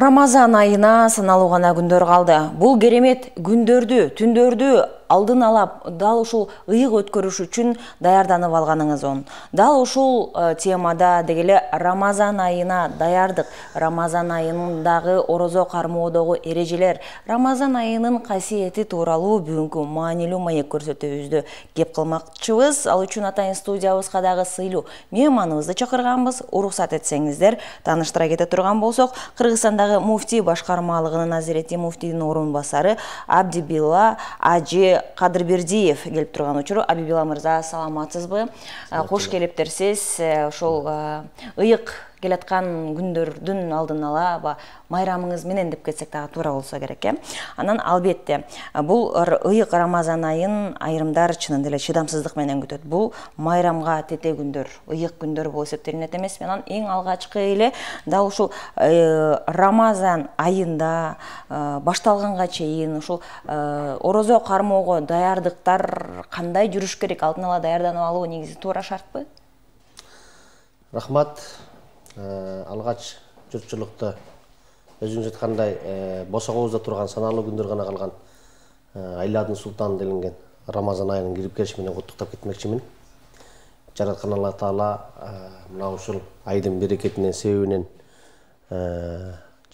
Рамазан айына саналуғана күндер қалды. Бұл керемет күндерді, түндерді алдын ала дал ушул ыйык өткөрүш үчүн даярданып алганыңыз он дал ушул э, темада деги эле рамазан айына даярдык рамазан айындагы орозо кармоодогу эрежелер рамазан айынын касиети тууралуу бүгүнкү маанилүү маек көрсөтүүбүздө кеп кылмакчыбыз ал үчүн атайын студиябызга дагы сыйлуу мейманыбызды чакырганбыз уруксат этсеңиздер тааныштыра кете турган болсок кыргызстандагы муфтий башкармалыгынын азирети муфтийдин орун басары абдибилла ажы Қадыр Бердеев келіп тұрған учуру Абибила мырза саламатсызбы? Ә, Кош келиптерсиз. Ошол ә, ұйық, ә, келетқан күндөрдүн алдын ала майрамыңыз менен деп кетсек дагы туура болсо керек э анан албетте бул ыйык рамазан айын айрымдар чынында эле чыдамсыздык менен күтөт бул майрамга тете күндөр ыйык күндөр болуп эсептелинет эмеспи анан эң алгачкы эле дал ушул э, рамазан айында э, башталганга чейин ушул э, орозо кармоого даярдыктар кандай жүрүш керек алдын ала даярданып алуу негизи туура шартпы рахмат Э, алгач журтчулукту өзүңүз айткандай э, босогубузда турган санаалуу күндөр гана калган э, айладын султаны делинген рамазан айынын кирип келиши менен куттуктап кетмекчимин жараткан алла таала мына ушул айдын берекетинен себебинен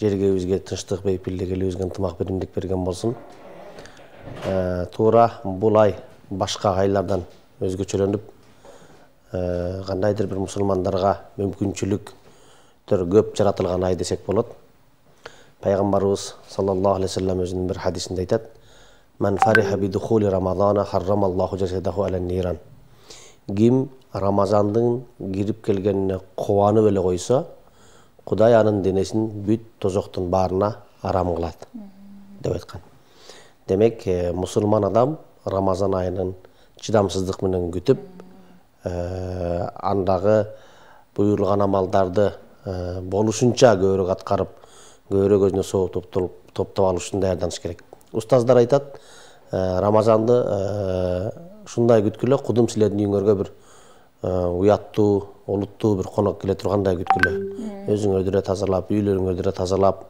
жергебизге тынчтык бейпилдик элибизге ынтымак биримдик берген болсун туура бул ай башка айлардан өзгөчөлөнүп кандайдыр бир мусулмандарга мүмкүнчүлүк көп жаратылған ай десек болады пайғамбарымыз саллаллаху алейхи вассалам өзінің бір хадисінде айтады мән фариха бидухули рамазана жасадаху аля ниран ким рамазандың кіріп келгеніне қуанып еле қойса құдай аның денесін бүт тозоқтың барына арам қылады деп айтқан демек ә, мұсылман адам рамазан айының шыдамсыздықменен күтіп ә, андағы бұйырылған амалдарды Э, болушунча көбүрөөк аткарып көбүрөөк өзүнө топтолуп топтоп үчүн даярданыш керек устаздар айтат э, рамазанды э, ушундай күткүлө кудум силердин үйүңөргө бир уяттуу олуттуу бир конок келе тургандай күткүлө өзүңөрдү деле тазалап үйлөрүңөрдү деле тазалап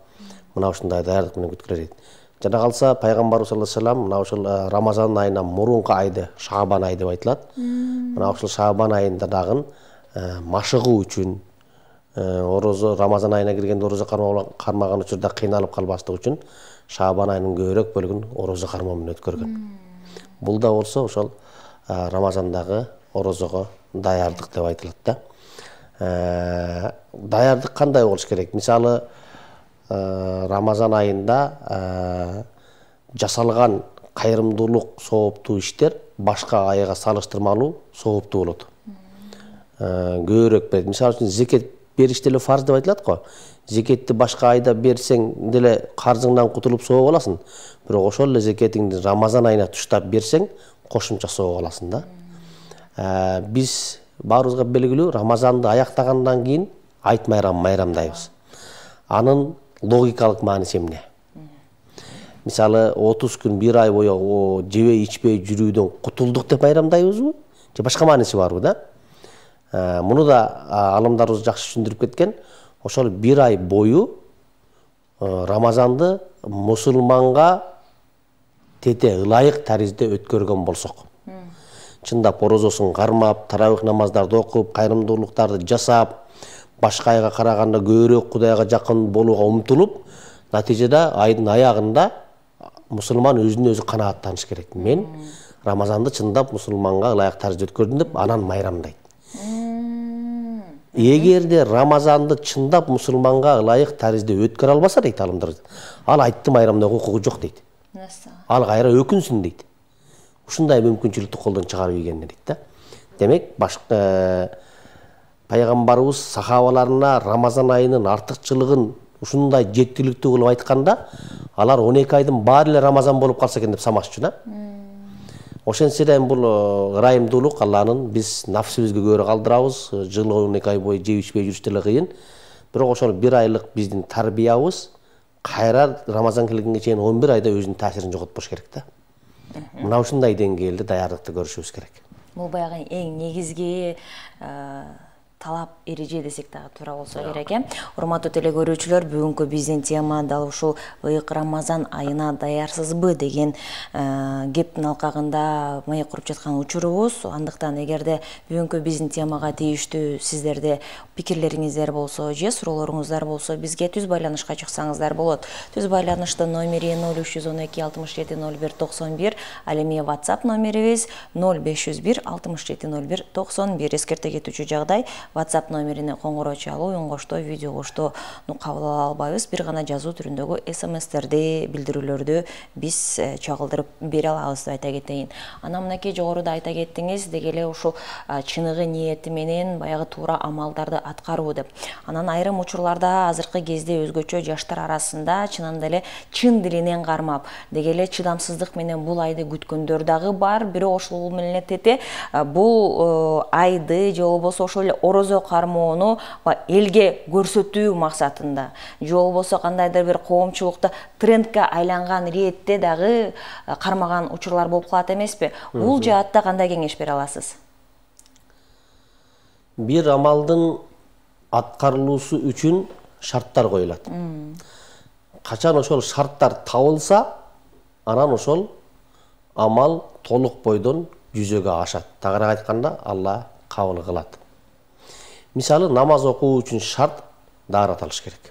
мына ушундай даярдык менен күткүлө дейт жана калса пайгамбарыбыз салаллаху алейхи вассалам мына ушул рамазан айынан мурунку айды шаабан айы деп айтылат мына ушул шаабан айында дагы машыгуу үчүн Э, орозо рамазан айына киргенде орозо кармаган учурда кыйналып калбастык үчүн шаабан айынын көбүрөөк бөлүгүн орозо кармоо менен өткөргөн бул да болсо ошол э, рамазандагы орозого даярдык деп айтылат да э, даярдык кандай болуш керек мисалы рамазан айында жасалган кайрымдуулук сооптуу иштер башка айга салыштырмалуу сооптуу болот көбүрөөк берет мисалы үчүн зекет беріш деле фарз деп айтылады ғой зекетті башқа айда берсең деле қарызыңнан құтылып соғып аласың бірақ ошол эле зекетиңди рамазан айына туштап берсең қосымша соғып аласың да ә, э, біз баарыбызга белгилүү рамазанды аяктагандан кийин айт майрамын майрамдайбыз анын логикалык мааниси эмне мисалы отуз күн бир ай бою жебей ичпей жүрүүдөн кутулдук деп майрамдайбызбы же башка мааниси барбы да Э, мұны да ғалымдарымыз жақсы түсіндіріп кеткен ошол бир ай бою э, рамазанды мұсылманға тете ылайық тәрізде өткөргөн болсок чындап орозосын кармап тарабих намаздарды окуп кайрымдуулуктарды жасап башка айга караганда көбүрөөк кудайга жакын болууга умтулуп натыйжада айдын аягында мусулман өзүнө өзү канааттаныш керек мен рамазанды чындап мусулманга ылайык тарзде өткөрдүм деп анан майрамдайт егер де рамазанды чындап мұсылманға лайық тәрізді өткір албаса дейді ғалымдар ал айтты майрамда құқығы жоқ дейді ал қайра өкінсін дейді ушундай мүмкүнчүлүктү қолдан чыгарып үйген дейді, да демек башка ә, пайгамбарыбыз сахабаларына рамазан айының артықшылығын ушундай жеткиликтүү кылып айтқанда, алар он айдың айдын рамазан болып қалса экен деп самакчы ошентседен бул э, ырайымдуулук алланын биз нафсибизге көрө калдырабыз э, он эки ай бою жеп ичпей жүрүш деле кыйын бирок ошол бир айлык биздин тарбиябыз кайра рамазан келгенге чейин он бир айда өзүнүн таасирин жоготпош керек да мына ушундай деңгээлде даярдыкты көрүшүбүз керек бул баягы эң негизги э, талап эреже десек дагы туура болсо керек э урматтуу көрүүчүлөр бүгүнкү биздин тема дал ушул ыйык рамазан айына даярсызбы деген э, кептин алкагында маек куруп жаткан учурубуз андыктан эгерде бүгүнкү биздин темага тийиштүү сиздерде пикирлериңиздер болсо же суроолоруңуздар болсо бизге түз байланышка чыксаңыздар болот түз байланыштын номери ноль үч жүз он эки алтымыш жети ноль бир токсон бир ал эми whatsapp номерибиз ноль беш жүз бир алтымыш жети ноль бир токсон бир эскерте кетүүчү жагдай WhatsApp номерине коңгуроо чалуу үн видео коштоо кабыл ала албайбыз бир гана жазуу түрүндөгү смстерди билдирүүлөрдү биз чагылдырып бере алабыз деп айта кетейин анан мынакей жогоруда айта кеттиңиз деги эле ушул чыныгы ниети менен баягы туура амалдарды аткаруу деп анан айрым учурларда азыркы кезде өзгөчө жаштар арасында чынында эле чын дилинен кармап деги чыдамсыздық чыдамсыздык менен бул айды күткөндөр дагы бар бирок ошол менен эле тете бул э, айды же болбосо ошол эле образы кармоону элге көрсөтүү максатында Жол болбосо кандайдыр бир коомчулукта трендке айланган ретте дагы э, кармаган учурлар болуп калат эмеспи бул жаатта кандай кеңеш бере аласыз бир амалдың аткарылуусу үчүн шарттар коюлат качан ошол шарттар табылса анан ошол амал толук бойдон жүзөгө ашат тагыраак айтканда алла кабыл кылат мисалы намаз оқу үшін шарт дағарат алыш керек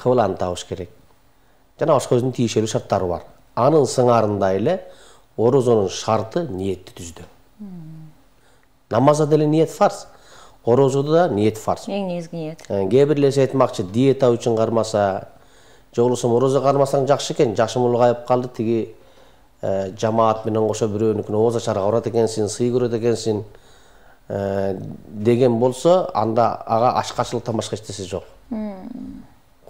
қыбыланы табыш керек жана башка өзүнүн тиешелүү шарттары бар анын сыңарында эле орозонун шарты ниетти түздү намазда деле ниет фарз орозодо да ниет фарз эң негизги ниет кээ бирлерсе айтмакчы диета үчүн кармаса же болбосо орозо кармасаң жакшы экен жашым улгайып калды тиги жамаат менен кошо бирөөнүкүнө ооз ачарга барат экенсиң сый көрөт экенсиң Э, деген болсо анда ага ашкачылыктан башка эчнерсе жок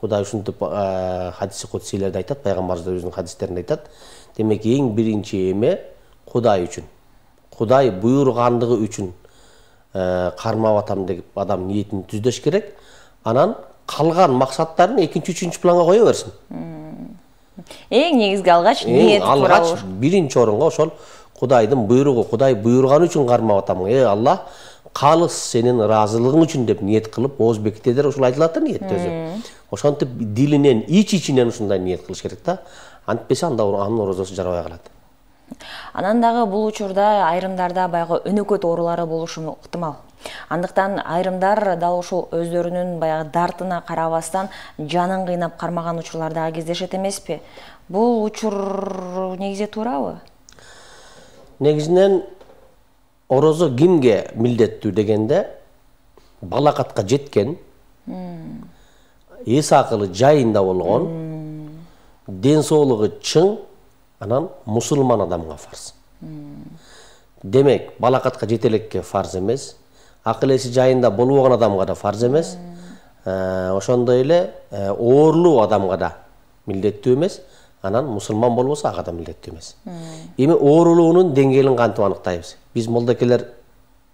кудай ушинтип э, хадиси кудсилерде айтат пайгамбарыбыз өзүнүн хадистеринде айтат демек эң биринчи эме кудай үчүн кудай буйургандыгы үчүн э, кармап атам деп адам ниетин түздөш керек анан калган максаттарын экинчи үчүнчү планга кое берсин эң негизги алгач ниет алгач биринчи орунга ошол құдайдың бұйрығы құдай бұйырғаны үшін қармап жатамын е алла қалыс сенің разылығың үшін деп ниет қылып озбекте де ушул айтылат ниет өзү ошентип дилинен ич ичинен ушундай ниет кылыш керек да антпесе анда анын орозосу жарабай калат анан дагы бул учурда айрымдарда баягы өнөкөт оорулары болушу ыктымал андыктан айрымдар дал ушул өздөрүнүн баягы дартына карабастан жанын кыйнап кармаган учурлар дагы кездешет эмеспи бул учур негизи туурабы Негізінен орозо кімге милдеттүү дегенде балакатка жеткен эс ақылы жайында болгон ден соолугу чың анан мусулман адамга фарз демек балакатка жете элекке фарз эмес акыл эси жайында болбогон адамга да фарз емес, ә, ошондой эле ә, оорулуу адамга да милдеттүү эмес анан мусулман болбосо ага да милдеттүү эмес эми оорулуунун деңгээлин кантип аныктайбыз биз молдекелер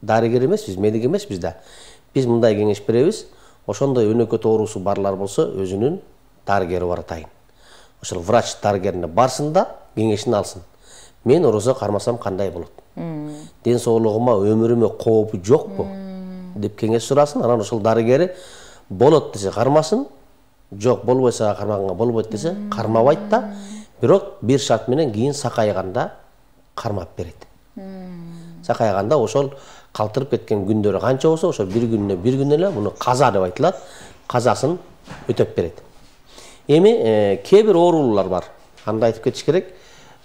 дарыгер эмеспиз медик эмеспиз да биз мындай кеңеш беребиз ошондой өнөкөт оорусу барлар болсо өзүнүн дарыгери бар атайын ошол врач дарыгерине барсын да кеңешин алсын мен ороза кармасам кандай болот ден соолугума өмүрүмө коопу жокпу деп кеңеш сурасын анан ошол дарыгери болот десе кармасын жоқ болбой сага кармаганга болбойт десе кармабайт да бирок бир шарт менен кийин сакайганда кармап берет сакайганда ошол калтырып кеткен күндөрү канча болсо ошо бир күнүнө бир күн эле муну каза деп айтылат казасын өтөп берет эми э, кээ бир оорулар бар анда айтып кетиш керек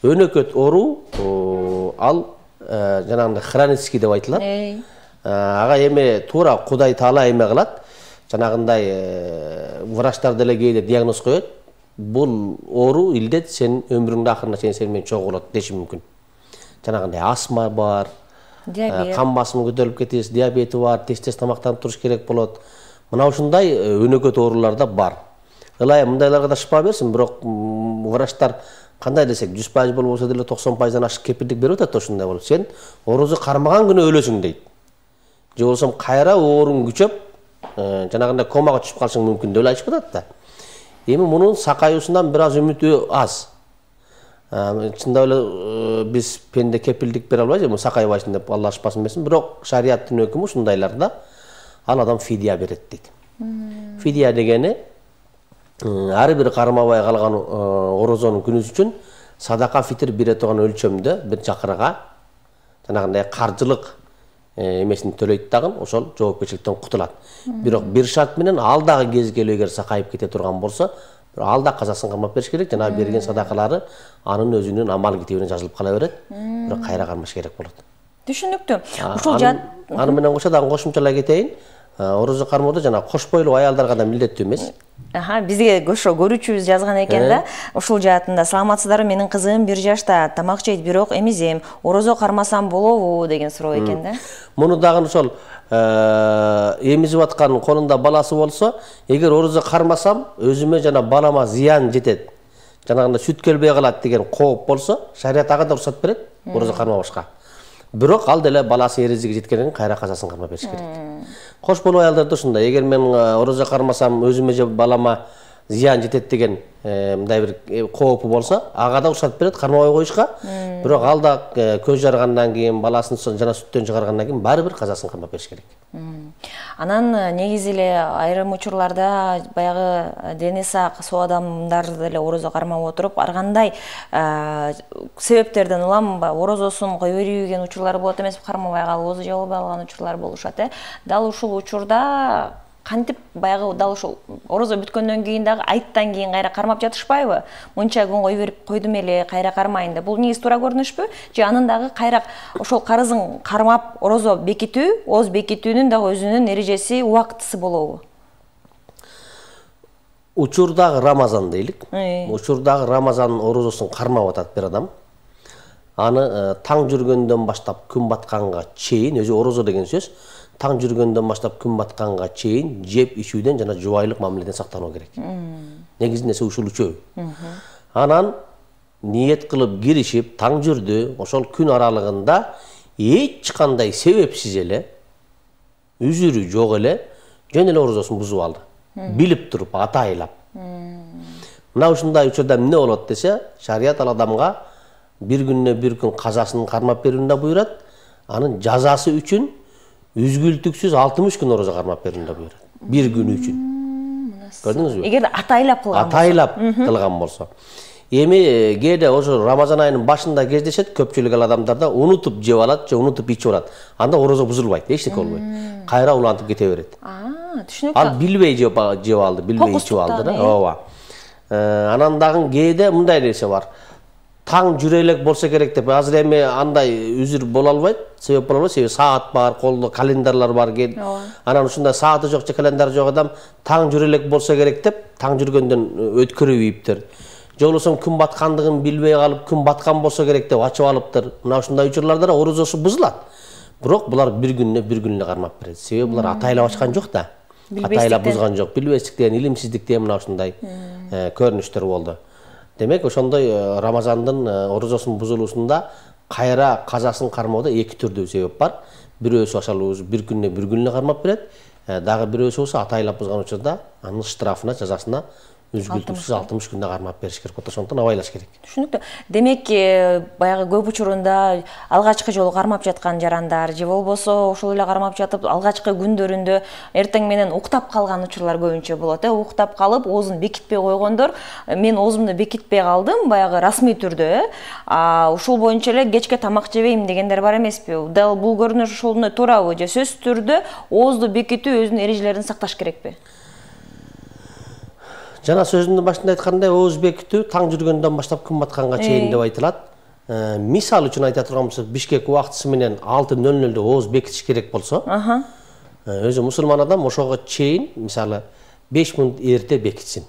өнөкөт оору ал э, жанагындай хронический деп айтылат э, ага эми туура кудай таала эме кылат жанагындай э, врачтар деле кээде диагноз коет бул оору илдет сенин өмүрүңдүн акырына чейин сени менен чогулат деши мүмкүн жанагындай астма бар э, диабет кан басымы көтөрүлүп кетесиз диабети бар тез тез тамактанып туруш керек болот мына ушундай э, өнөкөт оорулар да бар ылай мындайларга да шыпа берсин бирок врачтар кандай десек жүз пайыз болбосо деле токсон пайыздан ашык кепилдик берип атат ушундай болуп сен орозо кармаган күнү өлөсүң дейт же болбосо кайра ооруң күчөп Э, жанагындай комага түшүп калышың мүмкүн деп эле айтышып атат да эми мунун сакаюусунан бир аз үмүтү аз э, чындап эле э, биз пенде кепилдик бере албайбыз эми сакайбайсың деп алла ашпасын берсин бирок шарияттын өкүмү ушундайларда ал адам фидия берет дейт фидия дегени ар бир кармабай калган орозонун күнүсү үчүн садака фитир бере турган өлчөмдө бир жакырга жанагындай каржылык эмесин төлөйт дагы ошол жоопкерчиликтен кутулат бирок бир шарт менен ал дагы кез эгер сакайып кете турган болсо ал да казасын кармап бериш керек жана берген садакалары анын өзүнүн амал китебине жазылып кала берет бирок кайра кармаш керек болот түшүнүктүү ушул аны менен кошо дагы кошумчалай кетейин Э, орозо кармоодо жана кош бойлуу аялдарга да милдеттүү эмес аха бизге ошо көрүүчүбүз жазган экен да э. ушул жаатында саламатсыздарбы менин кызым бир жашта тамак жейт бирок эмизем орозо кармасам болобу деген суроо экен да муну дагы ошол э, эмизип аткан колунда баласы болсо эгер орозо кармасам өзүмө жана балама зыян жетет жанагындай сүт келбей калат деген кооп болсо шарият ага да уруксат берет орозо кармабашка бирок ал деле баласы ерізігі жеткенден кайра казасын кармап бериш керек кош болуп аялдарда ушундай эгер мен э, орозо кармасам өзүмө же балама зиян жетет деген э, мындай бір коопу э, болса ага да уруксат берет кармабай коюшка бирок ал э, көз жаргандан кийин баласын жана сүттөн чыгаргандан кийин баары бир казасын кармап бериш керек анан негизи эле айрым учурларда баягы дени сак соо адамдар деле орозо кармап отуруп ар кандай себептерден улам орозосун кое бербеген учурлар болот эмеспи кармабай калып өзү жабылбай калган учурлар болушат э дал ушул учурда кантип баягы дал ушул орозо бүткөндөн кийин дагы айттан кийин кайра кармап жатышпайбы мынча күн кой берип койдум эле кайра кармайын деп бул негизи туура көрүнүшпү же анын дагы кайра ошол карызын кармап орозо бекитүү ооз бекитүүнүн дагы өзүнүн эрежеси убактысы болобу учурдагы рамазан дейлик учурдагы рамазан орозосун кармап атат бир адам аны э, таң жүргөндөн баштап күн батканга чейин өзү орозо деген сөз таң жүргөндөн баштап күн батканга чейин жеп ичүүдөн жана жубайлык мамиледен сактануу керек негизинде ушул үчөө анан ниет кылып киришип таң жүрдү ошол күн аралыгында эч кандай себепсиз эле үзүрү жок эле жөн эле орозосун бузуп алды билип туруп атайылап мына ушундай учурда эмне болот десе шарият ал адамга бир күнүнө бир күн казасын кармап берүүнү да буйрат анын жазасы үчүн үзгүлтүксүз алтымыш күн ораза кармап бердім деп бұйырады бир күн үчүн көрдүңүзбү эгерде атайлап кылган атайлап кылган болсо эми кээде ошо рамазан айынын башында кездешет көпчүлүк ал адамдарда унутуп жеп алат же унутуп ичип алат анда орозо бузулбайт эчтеке болбойт кайра улантып кете берет түшүнүктүү ал билбей жеп алды билбей ичип алды да ооба анан дагы кээде мындай нерсе бар таң жүре элек болсо керек деп азыр эми андай үзүр боло албайт себеп боло албайт себеби саат бар колдо календарлар бар ооба анан ушундай сааты жок же календары жок адам таң жүрө элек болсо керек деп таң жүргөндөн өткөрүп ийиптир же болбосо күн баткандыгын билбей калып күн баткан болсо керек деп ачып алыптыр мына ушундай учурларда орозосу бузулат бирок булар бир күнүнө бир күн эле кармап берет себеби булар атайлап ачкан жок да атайлап бузган жок билбестиктен илимсиздиктен мына ушундай көрүнүштөр болду демек ошондой э, рамазандын э, орозосун бузулуусунда кайра казасын кармоодо эки түрдүү себеп бар бирөөсү ошол бир күнне бир күнне кармап берет э, дагы бирөөсү болсо атайылап бузган учурда анын штрафына жазасына үзгүлтүксүз алтымыш күндө кармап бериш керек болот ошондуктан абайлаш керек түшүнүктүү демек баягы көп учурунда алгачкы жолу кармап жаткан жарандар же болбосо ошол эле кармап жатып алгачкы күндөрүндө эртең менен уктап калган учурлар көбүнчө болот э уктап калып оозун бекитпей койгондор э, мен оозумду бекитпей калдым баягы расмий түрдө э ушул боюнча эле кечке тамак жебейм дегендер бар эмеспи дал бул көрүнүш ошондой туурабы же сөзсүз түрдө оозду бекитүү өзүнүн эрежелерин сакташ керекпи жана сөзүмдүн башында айтқандай ооз таң жүргөндөн баштап күн батканга чейин э. деп айтылат э, Мисал мисалы үчүн айта турган болсок бишкек убактысы менен алты нөл нөлдө ооз бекитиш керек болсо э, өзү мусулман адам ошого чейин мисалы беш мүнөт эрте бекитсин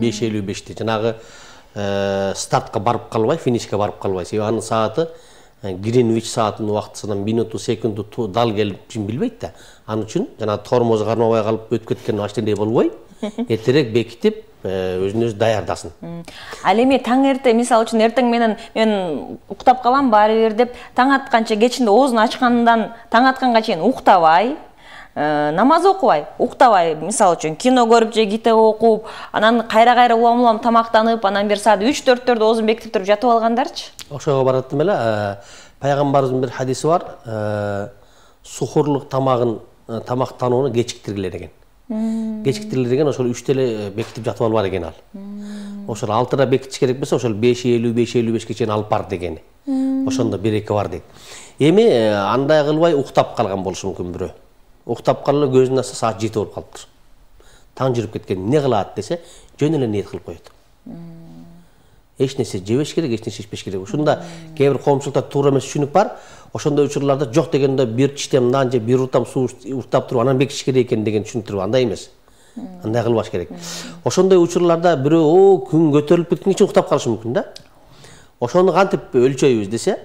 беш элүү беште жанагы стартка барып калбай финишке барып калбай себеби анын сааты гринвич саатынын убактысынан минуту секунду дал келіп билбейт да ал үчүн жанагы тормозу кармабай калып өтүп кеткен машинедей болбой ертерек бекітіп өзін өзі даярдасын ал эми эрте мисалы үчүн эртең менен мен уктап калам баары бир деп таң атканча кечинде оозун ачкандан таң атканга чейин уктабай э, намаз окубай уктабай мисалы үчүн кино көрүп же китеп окуп анан кайра кайра улам улам тамактанып анан бир саат үч төрттөрдө оозун бекитип туруп жатып алгандарчы ошого бараттым эле э, пайгамбарыбыздын бир хадиси бар э, сухурлук тамагын тамактанууну кечиктиргиле деген деген ошол үчтө эле бекитип жатып бар экен ал ошол алтыда бекитиш керек болсо ошол беш элүү беш элүү бешке чейин алып бар дегени ошондо береке бар дейт эми андай кылбай уктап калган болушу мүмкүн бирөө уктап калып эле көзүн ачса саат жети болуп калыптыр таң жүрүп кеткен эмне кылат десе жөн эле ниет кылып коет эч нерсе жебеш керек эч нерсе ичпеш керек ушунда кээ бир коомчулукта туура эмес түшүнүк бар ошондой учурларда жок дегенде бир чечтем нан же бир уртам суу уктап туруп анан бекиш керек экен деген түшүнүктүрүп андай эмес андай кылбаш керек ошондой учурларда бирөө о күн көтөрүлүп кеткен үчүн уктап калышы мүмкүн да ошону кантип өлчөйбүз десе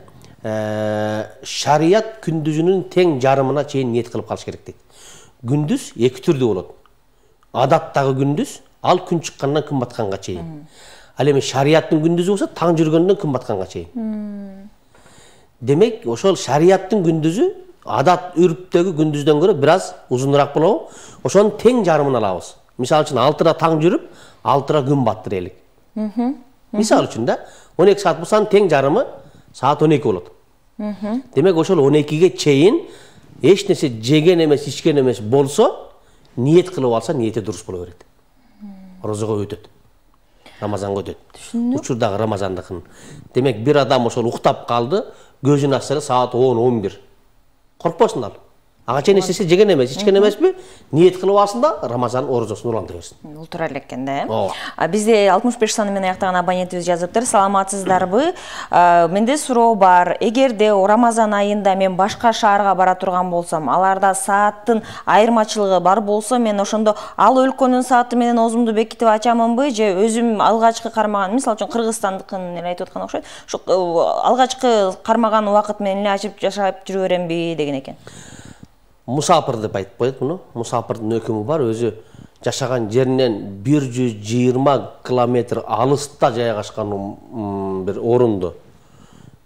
э, шарият күндүзүнүн тең жарымына чейин ниет кылып калыш керек дейт күндүз эки түрдүү болот адаттагы күндүз ал күн чыккандан күн батканга чейин ал эми шарияттын күндүзү болсо таң жүргөндөн күн батканга чейин демек ошол шарияттын күндүзү адат үрптөгү күндүздөн көрө бир аз узунураак болобу ошонун тең жарымын алабыз мисалы үчүн алтыда таң жүрүп алтыда күн баттыр элек мисалы үчүн да он эки саат болсо анын тең жарымы саат он эки болот демек ошол он экиге чейин эч нерсе жеген эмес ичкен эмес болсо ниет кылып алса ниети дурус боло берет розого өтөт рамазанга өтөт түшүндүк учурдагы рамазандыкын демек бир адам ошол уктап калды Gözün açsa da 10-11. Korkmasınlar ағача істесе жеген емес ичкен емес пе ниет кылып алсын да рамазан орозосун улантыра берсин бул туура экен да э ооба бизде алтымыш беш саны менен аяктаган абонентибиз жазыптыр саламатсыздарбы ә, менде суроо бар эгерде рамазан айында мен башка шаарга бара турган болсом аларда сааттын айырмачылыгы бар болсо мен ошондо ал өлкөнүн сааты менен оозумду бекитип ачамынбы же өзүм алгачкы кармаган мисалы үчүн кыргызстандыкын эле айтып атканга окшойт ушу э, алгачкы кармаган убакыт менен эле ачып жашап жүрө беремби деген экен мұсапыр деп айтып қояды мұны мұсапырдың өкімі бар өзі жашаған жерінен 120 километр алыста жайғашқан бір орынды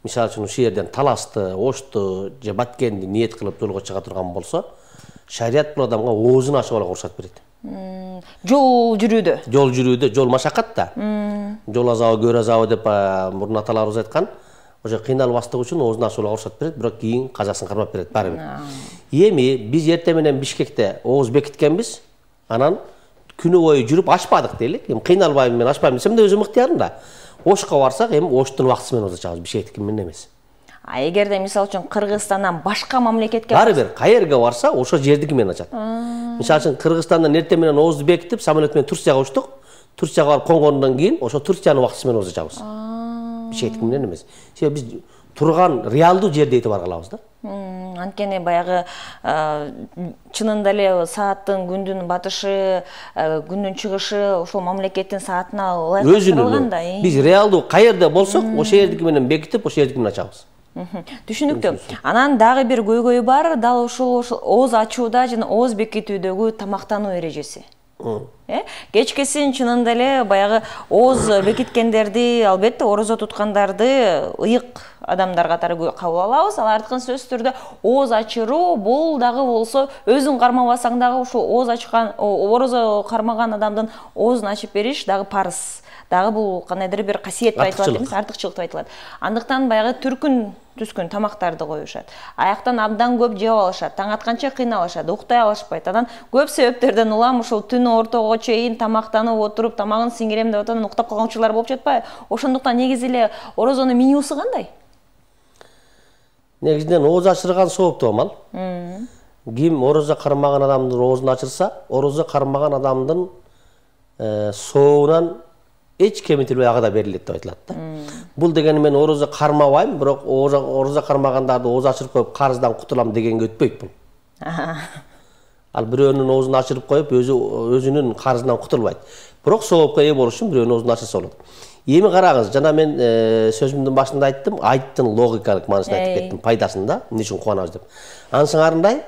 мысалы үшін ушул жерден таласты ошты же баткенді ниет кылып жолго чыга турган болсо шарият бул адамга оозун ачып алуға уруксат берет жол жүруді жол жүрүүдө жол машақат да жол азабы көр азабы деп мурун аталарыбыз айтқан уже кыйналбастык үчүн оозун ачып ашып уруксат берет бирок кийин казасын кармап берет баары бир эми биз эртең менен бишкекте ооз бекиткенбиз анан күнү бою жүрүп ачпадык дейлик эми кыйналбайм мен ачпайм десем да өзүмдүн да ошко барсак эми оштун убактысы менен озочабыз бишкектики менен эмес а эгерде мисалы үчүн кыргызстандан башка мамлекетке баары бир каерге барса қай жердики менен ачат мисалы үчүн кыргызстандан эртең менен оозду бекитип самолет менен турцияга учтук турцияга барып конгондон кийин ошо турциянын убактысы менен озочабыз бишкектики менен эмес себеби биз турган реалдуу жерди этибарга алабыз да анткени баягы э, чынында эле сааттын күндүн батышы э, күндүн чыгышы ошол мамлекеттин саатына ылайыктырылган да биз реалдуу каерде болсок ошол жердики менен бекитип ошол жердики менен ачабыз түшүнүктүү анан дагы бир көйгөй бар дал ушул ооз ачууда жана ооз бекитүүдөгү тамактануу эрежеси Э? кечкесин кечкисин чынында эле баягы ооз бекиткендерди албетте орозо туткандарды ыйык адамдар катары кабыл алабыз ал арткы сөзсүз түрдө ооз ачыруу бул дагы болсо өзүң кармабасаң дагы ушул ооз ачкан орозо кармаган адамдын оозун ачып бериш дагы парыз дагы бул кандайдыр бир касиет деп айтылат эмес артыкчылык деп айтылат андыктан баягы түркүн түскен тамактарды коюшат аяктан абдан көп жеп алышат таң атканча кыйналышат уктай алышпайт анан көп себептерден улам ушул түн ортого чейин тамактанып отуруп тамагын сиңирем деп атып анан уктап калган учурлар болуп жатпайбы ошондуктан негизи эле орозонун менюсу кандай негизинен ооз ачырган сооптуу амал ким орозо кармаган адамдын оозун ачырса орозо кармаган адамдын э, сообунан эч кемитирбей ага да берилет деп айтылат да бул дегени мен оороза кармабайм бирок оороза кармагандарды ооз ачырып коюп карыздан кутулам дегенге өтпөйт бул ал бирөөнүн оозун ачырып коюп өзү өзүнүн карызынан кутулбайт бирок соопко ээ болуш үчүн бирөөнүн оозун ачырса болот эми караңыз жана мен сөзүмдүн башында айттым айттын логикалык маанисин айтып кеттим пайдасын да эмне үчүн кубанабыз деп анын сыңарындай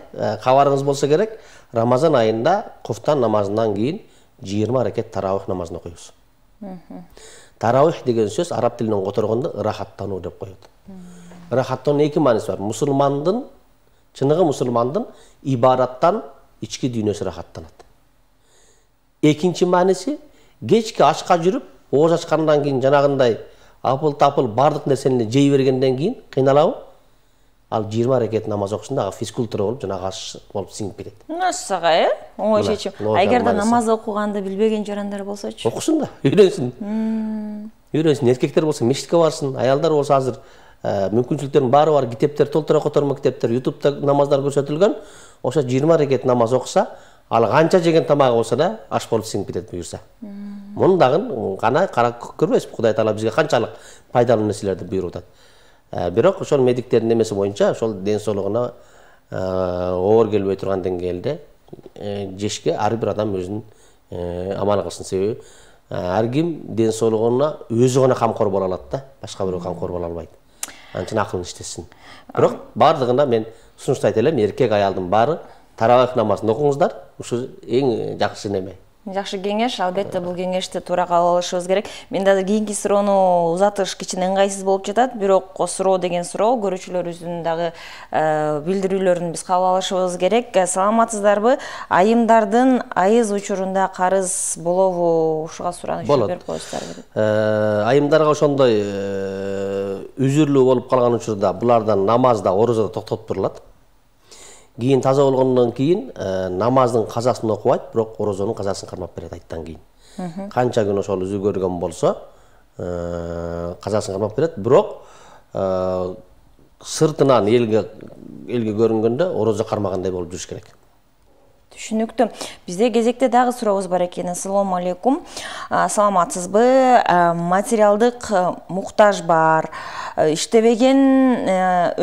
кабарыңыз болсо керек рамазан айында куфтан намазынан кийин жыйырма аракет тарабых намазын окуйбуз тарауих деген сөз араб тілінен которгондо рахаттану деп коет ырахаттануунун екі мааниси бар мусулмандын шынығы мусулмандын ибараттан ішкі дүниесі рахаттанады екінші мааниси кешке ашқа жүріп ооз ачкандан кийин жанагындай апыл тапыл баардык нерсени жей бергеннен кейін кыйналабы ал жыйырма рекет намаз оқысында дагы физкультура жанагы аш болуп сиңип сіңіп кетеді мәссаған э оңой чечим а эгерде намаз окуганды билбеген жарандар болсочу окусун да үйрөнсүн үйрөнсүн эркектер болсо мешітке барсын аялдар болсо азыр э, мүмкүнчүлүктөрдүн баары бар китептер толтура которма китептер ютубта намаздар көрсөтүлгөн ошо жыйырма рекет намаз окуса ал канча жеген тамагы болсо да аш болуп сиңип кетет буюрса муну дагы гана карап көрбөйсүз кудай таала бизге канчалык пайдалуу нерселерди буйруп атат бирок ошол медиктердин эмеси боюнча ошол ден соолугуна оор ә, келбей турган деңгээлде ә, жешке ар бир адам өзүн ә, аман кылсын себеби ар ким ден соолугуна өзү гана камкор боло алат да башка бирөө камкор боло албайт ал үчүн акылын иштесин бирок баардыгына мен сунушту айта элем эркек аялдын баары таравах намазын окуңуздар ушу эң жакшы неме жакшы кеңеш албетте бул кеңешти туура кабыл алышыбыз керек мен дагы кийинки суроону узатыш кичине ыңгайсыз болуп жатат бирок суроо деген суроо көрүүчүлөрүбүздүн дагы билдирүүлөрүн биз кабыл алышыбыз керек э, саламатсыздарбы айымдардын айыз учурунда карыз болобу ушуга сурану болот берип коесуздарбы э, айымдарга ошондой э, үзүрлүү болуп калган учурда булардан намазда да токтотуп турулат кейін таза болғаннан кейін ә, намаздың қазасын оқып бірақ оразаның қазасын қармап береді айттан кейін Үху. қанша күн ошол үзү болса ә, қазасын қармап береді бірақ ә, сыртынан елге елге көрінгенде ораза қармағандай болып жүріш керек түшүнүктүү бизде кезекте дагы сурообуз бар экен ассалому алейкум саламатсызбы материалдык муктаж бар иштебеген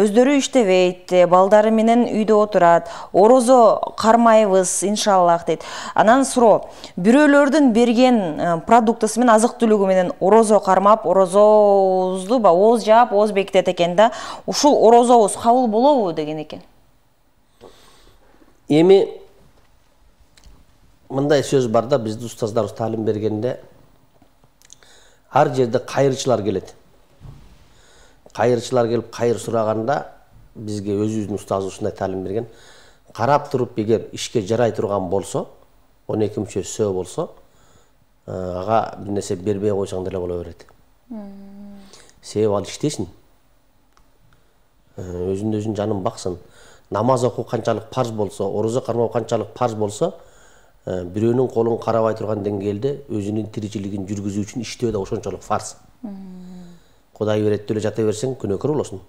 өздөрү иштебейт балдары менен үйдө отурат орозо кармайбыз иншаллах дейт анан суроо бирөөлөрдүн берген продуктысы менен азык түлүгү менен орозо кармап орозобузду баягы ооз жаап ооз бекитет экен да ушул орозобуз кабыл болобу деген экен эми мындай сөз бар да бизди устаздарыбыз таалим бергенде ар жерде кайырчылар келет қайыршылар келіп қайыр сұрағанда бізге өз өзінің ұстазы осындай тәлім берген қарап тұрып егер ішке жарай тұрған болса он екі мүше сө болса аға бір нәрсе бербей қойсаң деле бола береді себебі ал іштесін өзіңді өзің жаның бақсын намаз оқу қаншалық парыз болса ораза қармау қаншалық парыз болса біреунің қолын қарабай тұрған деңгейде өзінің тіршілігін жүргізу үшін иштөө да ошончолук фарз құдай үйретті өле жата берсең күнәкар боласың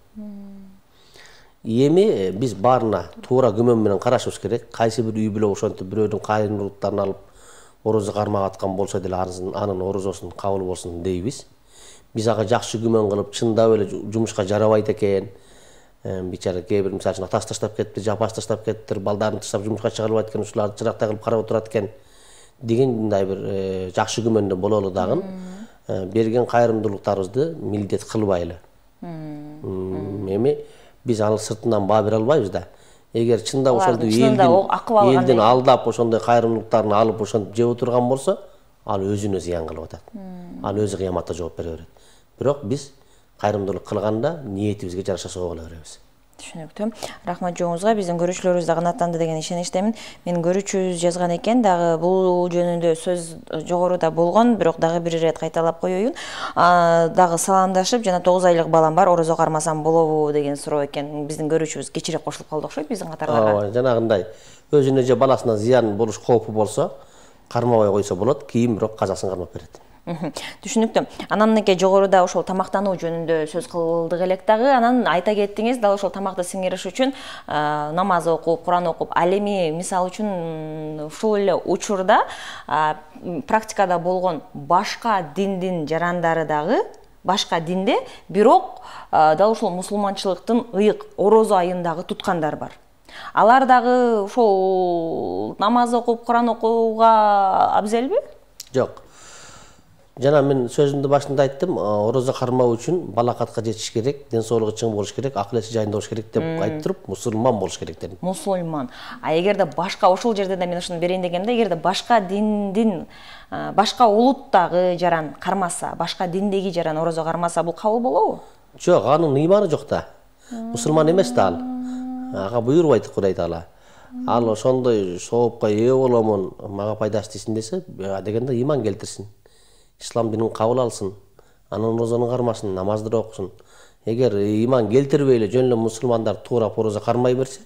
эми биз баарына туура күмөн менен карашыбыз керек кайсы бир үй бүлө ошентип бирөөнүн кайрымдуулуктарын алып орозо кармап аткан болсо деле анын орозосун кабыл болсун дейбиз биз ага жакшы күмөн кылып чындап эле жумушка жарабайт экен бичара кээ бир мисалы үчүн атасы таштап кетиптир же апасы таштап кетиптир балдарын таштап жумушка албайт экен ушуларды чырактай кылып карап отурат экен деген мындай бир э, жакшы күмөндө бололу дагы берген кайрымдуулуктарыбызды милдет кылбайлы эми биз аны сыртынан баа бере албайбыз да эгер чындап ошентип элдин элдин алдап ошондой кайрымдуулуктарын алып ошентип жеп отурган болсо ал өзүнө зыян кылып атат ал өзү кыяматта жооп бере берет бирок биз кайрымдуулук кылганда ниетибизге жараша кыла беребиз түшүнүктүү рахмат жообуңузга биздин көрүүчүлөрүбүз дагы канааттанды деген ишеничтемин менин көрүүчүбүз жазган экен дагы бул жөнүндө сөз жогоруда болгон бирок дагы бир ирет кайталап коеюн дагы саламдашып жана тогуз айлык балам бар орозо кармасам болобу деген суроо экен биздин көрүүчүбүз кечирээк кошулуп калды окшойт биздин катарларга ооба жанагындай өзүнө же баласына зыян болуш коопу болсо кармабай койсо болот кийин бирок казасын кармап берет түшүнүктүү анан мынакей жогоруда ошол тамактануу жөнүндө сөз кылдык элек дагы анан айта кеттиңиз дал ошол тамакты сиңириш үчүн э, намаз окуп куран окуп ал эми мисалы үчүн ушул эле учурда э, практикада болгон башка диндин жарандары дагы башка динде бирок э, дал ушул мусулманчылыктын ыйык орозо айындагы туткандар бар алар дагы ошол намаз окуп куран окууга абзелби жок жана мен сөзімді башында айттым ораза кармоо үчүн балакатка жетиш керек ден соолугу чың болуш керек акыл эси жайында болуш керек деп айтып туруп мусулман болуш керек дедим мусулман а эгерде башка ошол жерде да мен ушуну берейин дегенде эгерде башка диндин башка улуттагы жаран кармаса башка диндеги жаран орозо кармаса бул кабыл болобу жок анын ыйманы жок да мусулман эмес да ал ага буйрубайт кудай таала ал ошондой соопко ээ боломун мага пайдасы тийсин десе дегенде ыйман келтирсин ислам динин кабыл алсын анан розаны кармасын намазды окусун эгер ыйман келтирбей эле жөн эле мусулмандар туура пороза кармай берсе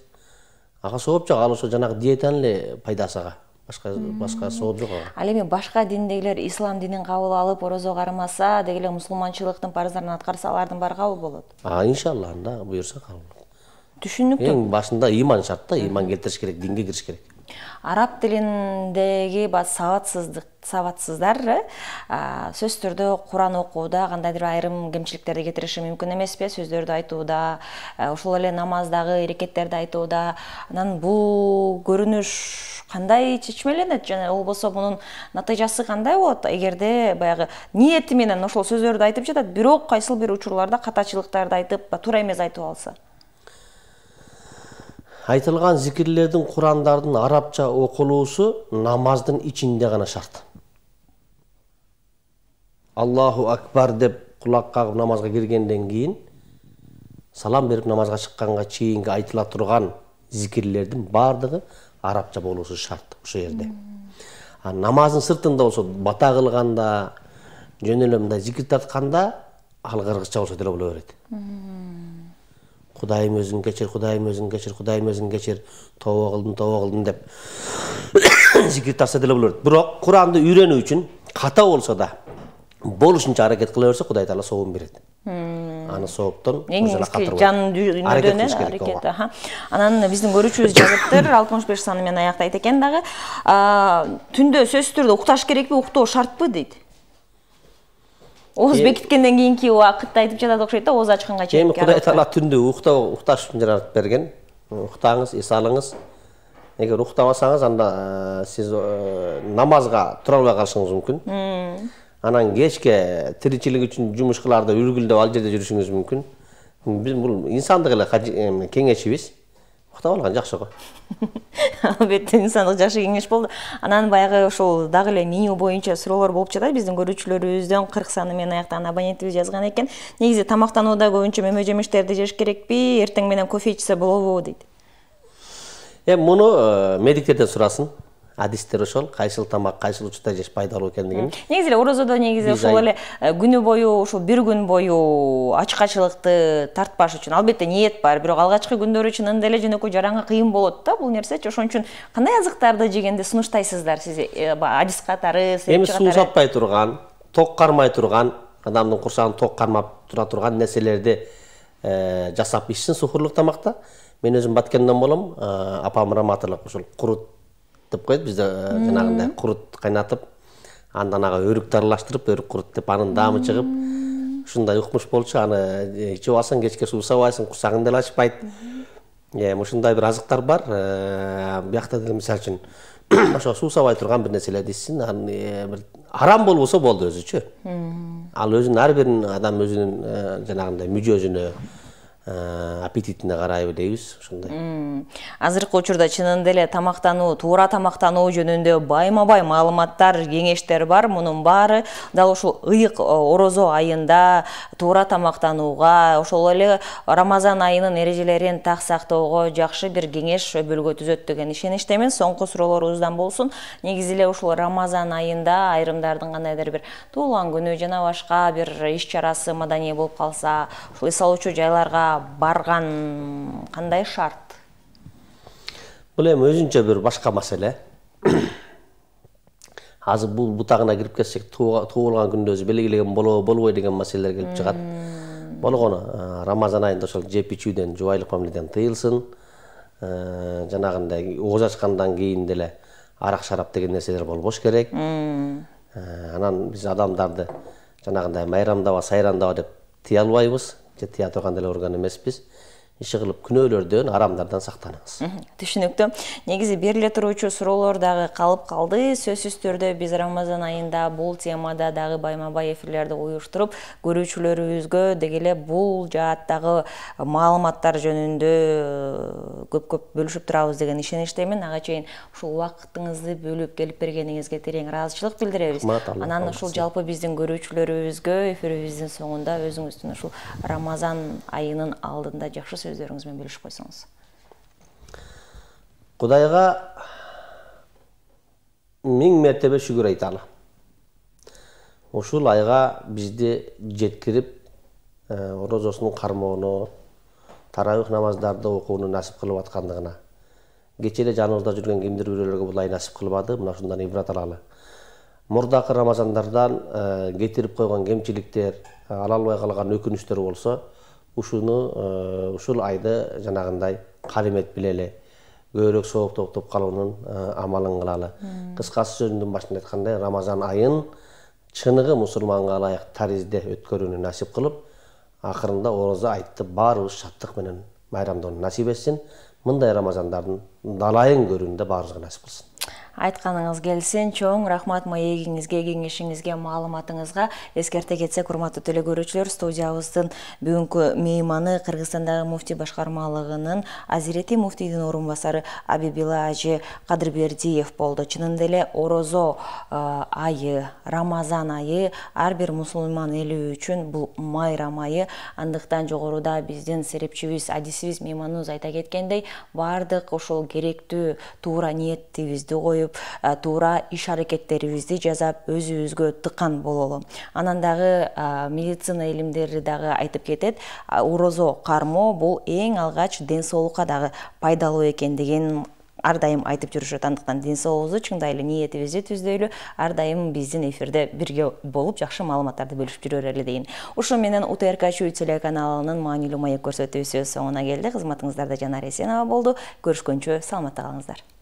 ага сооп жок ал ошо жанагы диетанын эле пайдасы ага башка башка сооп жок ага ал эми башка диндегилер ислам динин кабыл алып орозо кармаса деги эле мусулманчылыктын парыздарын аткарса алардын баары кабыл болот а иншалла анда буюрса кабыл болот түшүнүктүү эң башында ыйман шарт да ыйман келтириш керек динге кириш керек араб тилиндеги сабатсыздык сабатсыздар сөз түрдө куран окууда кандайдыр айрым кемчиликтерди мүмкін емес пе сөздерді айтуда ошол эле намаздагы эрекеттерди айтууда анан бул көрүнүш кандай чечмеленет жана болбосо мунун натыйжасы кандай болот эгерде баягы ниети менен ошол сөздөрдү айтып жатат бирок кайсыл бир учурларда катачылыктарды айтып туура эмес айтып алса айтылған зікірлердің құрандардың арабша оқылуысы намаздың ішінде ғана шарт аллаху акбар деп құлақ қағып намазға кіргенден кейін салам беріп намазға шыққанға шейінгі айтыла тұрған зікірлердің барлығы арабша болуысы шарт осы жерде а намаздың сыртында болса бата қылғанда жөн мындай зікір тартқанда ал қырғызша болса деле береді құдайым өзің кешір құдайым өзің кешір құдайым өзің кешір тауба қылдым тауба қылдым деп зикир тапса деле болот бирок куранды үйрөнүү үчүн ката болсо да болушунча аракет қыла берсе кудай таала сообун берет аны сооптон эң жан аракет анан биздин көрүүчүбүз жазыптыр алтымыш беш саны менен аяктайт экен дагы түндө сөзсүз түрдө укташ керекпи уктоо шартпы дейт ооз бекиткенден кийинки убакытта айтып жатат окшойт да ооз ачканга чейин эми кудай таала түндө укта укташ үчүн жаратып берген уктаңыз эс алыңыз эгер уктабасаңыз анда э, сиз э, намазга тура албай калышыңыз мүмкүн анан кечке тиричилик үчүн жумуш кыларда үргүлдөп ал жерде жүрүшүңүз мүмкүн биз бул инсандык эле кеңешибиз уктап алган жақсы ғой албетте инсандык жақсы кеңеш болды анан баягы ошол дагы эле меню боюнча суроолор болуп жатат биздин көрүүчүлөрүбүздөн кырк саны менен аяктаган абонентибиз жазган экен негизи тамактанууда көбүнчө мөмө жемиштерди жеш керекпи эртең менен кофе ичсе болобу дейт эми муну медиктерден сурасын адистер ошол кайсыл тамак кайсыл учурда жеш пайдалуу экендигин негизи эле орозодо негизи ошол эле э, күнү бою ушул бир күн бою ачкачылыкты тартпаш үчүн албетте ниет бар бирок алгачкы күндөр үчүн ында эле жөнөкөй жараңа кыйын болот да бул нерсечи ошон үчүн кандай азыктарды жегенди сунуштайсыздар сиз э, баягы адис катары эми суу сатпай турган ток кармай турган адамдын курсагын ток кармап тура турган нерселерди э, жасап ичсин сухурлук тамакта мен өзүм баткенден болом апам раматылык ушул курут деп қояды бізде жаңағындай құрт қайнатып андан ага өрүктү аралаштырып өрік құрт деп анын дамы шығып ушундай укмуш болчу аны ичип алсаң кечке суусабайсың курсагың деле ачпайт ушундай бир азыктар бар биякта деле мисалы үчүн ошо суусабай турган бир нерселерди ичсин аны бир арам болбосо болду өзүчү ал өзүнүн ар бир адам өзүнүн жанагындай мүжөзүнө Э, аппетитине карай билебиз ушундай азыркы учурда чынында эле тамактануу туура тамактануу жөнүндө байма бай маалыматтар кеңештер бар мунун баары дал ушул ыйык э, орозо айында туура тамактанууга ошол эле рамазан айынын эрежелерин так сактоого жакшы бир кеңеш бөлгө түзөт деген ишеничтемин соңку суроолорубуздан болсун негизи эле ушул рамазан айында айрымдардын кандайдыр бир туулган күнү жана башка бир иш чарасы маданий болуп калса ушул эс алуучу жайларга барған қандай шарт бұл эми өзүнчө бир башка маселе азыр бул бутагына кирип кетсек туулган күндө өзү белгилеген болобу болбойбу деген маселелер келип чыгат болгону рамазан айында ошол жеп ичүүдөн жубайлык мамиледен тыйылсын ә, жанагындай ооз ачкандан кийин деле арак шарап деген нерселер болбош керек ә, анан биз адамдарды жанагындай майрамдаба сайрандаба деп тыя албайбыз και τι άτομα δεν έχουν οργανώσει иши кылып күнөөлөрдөн арамдардан сактаныңыз түшүнүктүү негизи бериле туруучу суроолор дагы калып калды сөзсүз түрдө биз рамазан айында бул темада дагы байма бай эфирлерди уюштуруп көрүүчүлөрүбүзгө деги эле бул жааттагы маалыматтар жөнүндө көп көп бөлүшүп турабыз деген ишеничтемин ага чейин ушул убакытыңызды бөлүп келип бергениңизге терең ыраазычылык билдиребиз анан ушул жалпы биздин көрүүчүлөрүбүзгө эфирибиздин соңунда өзүңүздүн ушул рамазан айынын алдында жакшы сөз сөздеріңізбен бөлісіп қойсаңыз құдайға мың мәртебе шүгір айтамын ушул айга бизди жеткирип розосунун кармоону тарабих намаздарды окууну насип кылып аткандыгына кече эле жаныбызда жүргөн кимдир бирөөлөргө ай насип кылбады мына ушундан ибрат алалы мурдакы рамазандардан кетирип койгон кемчиликтер ала албай калган өкүнүчтөр болсо ушуну э, ушул айды жанагындай каримет билели көбүрөөк сооп топтоп калуунун э, амалын кылалы кыскасы сөзүмдүн башында айткандай рамазан айын чыныгы мусулманга ылайык таризде өткөрүүнү насип кылып акырында орозо айтты баарыбыз шаттык менен майрамдоону насип этсин мындай рамазандардын далайын көрүүнү да баарыбызга насип кылсын айтқаныңыз келсін чоң рахмат маегиңизге кеңешиңизге маалыматыңызга эскерте кетсек урматтуу теле көрүүчүлөр студиябыздын бүгүнкү мейманы кыргызстандагы муфтий башкармалыгынын азирети муфтийдин орун басары абибила ажы кадырбердиев болду чынында эле орозо э, айы рамазан айы ар бир мусулман эли үчүн бул майрам айы андыктан жогоруда биздин серепчибиз адисибиз мейманыбыз айта кеткендей баардык ошол керектүү туура ниеттибизди коюп туура иш аракеттерибизди жасап өзүбүзгө тыкан бололу анан дагы медицина илимдери дагы айтып кетет орозо кармоо бул эң алгач ден соолукка дагы пайдалуу экендигин ар дайым айтып жүрүшөт андыктан ден соолугубузду чыңдайлы ниетибизди түздөйлү ар дайым биздин эфирде бирге болуп жакшы маалыматтарды бөлүшүп жүрө берели дейин ушуну менен утрк чүй телеканалынын маанилүү маек көрсөтүүсү соңуна келди кызматыңыздарда жанара эсенова болду көрүшкөнчө саламатта калыңыздар